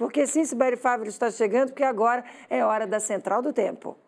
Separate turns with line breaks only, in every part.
porque sim, Sibeli Fávero está chegando, porque agora é hora da Central do Tempo.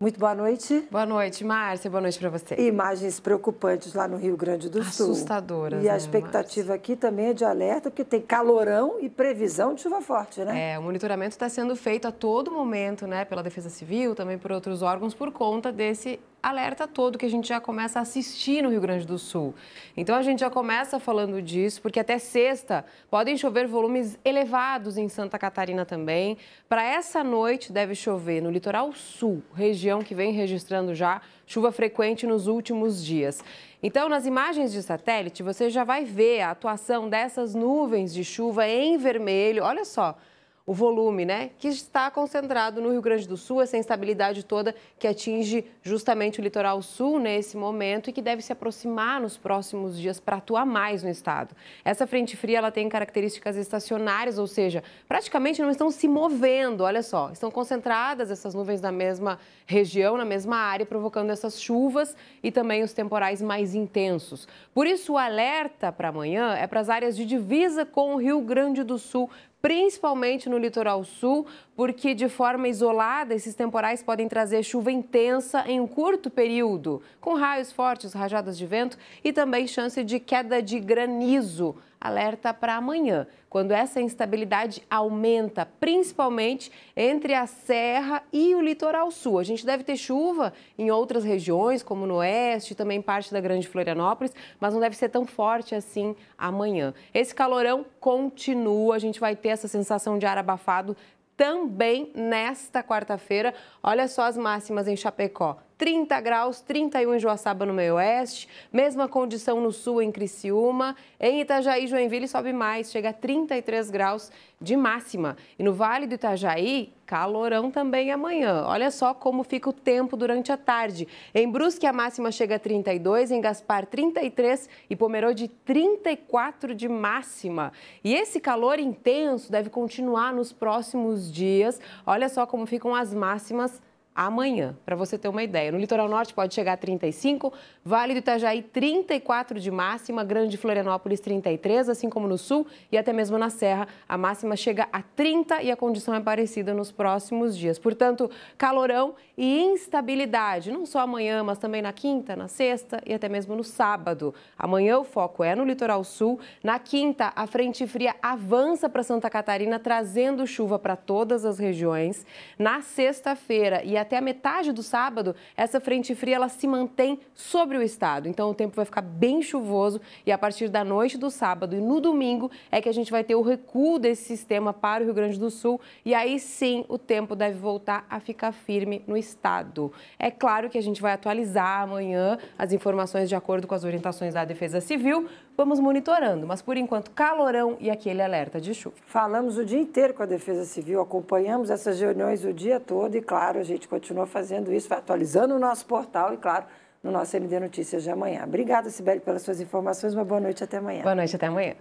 Muito boa noite. Boa noite, Márcia. Boa noite para você. Imagens preocupantes lá no Rio Grande do Sul. Assustadoras. E a né, expectativa aqui também é de alerta, porque tem calorão e previsão de chuva forte, né?
É, o monitoramento está sendo feito a todo momento, né, pela Defesa Civil, também por outros órgãos, por conta desse alerta todo que a gente já começa a assistir no Rio Grande do Sul. Então a gente já começa falando disso, porque até sexta podem chover volumes elevados em Santa Catarina também. Para essa noite deve chover no litoral sul, região que vem registrando já chuva frequente nos últimos dias. Então, nas imagens de satélite, você já vai ver a atuação dessas nuvens de chuva em vermelho. Olha só, o volume, né? Que está concentrado no Rio Grande do Sul, essa instabilidade toda que atinge justamente o litoral sul nesse momento e que deve se aproximar nos próximos dias para atuar mais no estado. Essa frente fria ela tem características estacionárias, ou seja, praticamente não estão se movendo, olha só, estão concentradas essas nuvens na mesma região, na mesma área, provocando essas chuvas e também os temporais mais intensos. Por isso o alerta para amanhã é para as áreas de divisa com o Rio Grande do Sul principalmente no litoral sul, porque de forma isolada esses temporais podem trazer chuva intensa em um curto período, com raios fortes, rajadas de vento e também chance de queda de granizo alerta para amanhã, quando essa instabilidade aumenta, principalmente entre a Serra e o litoral sul. A gente deve ter chuva em outras regiões, como no oeste, também parte da Grande Florianópolis, mas não deve ser tão forte assim amanhã. Esse calorão continua, a gente vai ter essa sensação de ar abafado também nesta quarta-feira. Olha só as máximas em Chapecó. 30 graus, 31 em Joaçaba, no meio oeste, mesma condição no sul, em Criciúma, em Itajaí, Joinville sobe mais, chega a 33 graus de máxima. E no Vale do Itajaí, calorão também amanhã. Olha só como fica o tempo durante a tarde. Em Brusque, a máxima chega a 32, em Gaspar, 33 e Pomerode, 34 de máxima. E esse calor intenso deve continuar nos próximos dias. Olha só como ficam as máximas amanhã, para você ter uma ideia. No litoral norte pode chegar a 35, Vale do Itajaí 34 de máxima, Grande Florianópolis 33, assim como no sul e até mesmo na Serra. A máxima chega a 30 e a condição é parecida nos próximos dias. Portanto, calorão e instabilidade, não só amanhã, mas também na quinta, na sexta e até mesmo no sábado. Amanhã o foco é no litoral sul. Na quinta, a frente fria avança para Santa Catarina, trazendo chuva para todas as regiões. Na sexta-feira e até até a metade do sábado, essa frente fria ela se mantém sobre o estado. Então o tempo vai ficar bem chuvoso e a partir da noite do sábado e no domingo é que a gente vai ter o recuo desse sistema para o Rio Grande do Sul e aí sim o tempo deve voltar a ficar firme no estado. É claro que a gente vai atualizar amanhã as informações de acordo com as orientações da Defesa Civil. Vamos monitorando, mas por enquanto calorão e
aquele alerta de chuva. Falamos o dia inteiro com a Defesa Civil, acompanhamos essas reuniões o dia todo e claro, a gente continua fazendo isso, vai atualizando o nosso portal e, claro, no nosso MD Notícias de amanhã. Obrigada, Sibeli, pelas suas informações. Uma boa noite até amanhã.
Boa noite, até amanhã.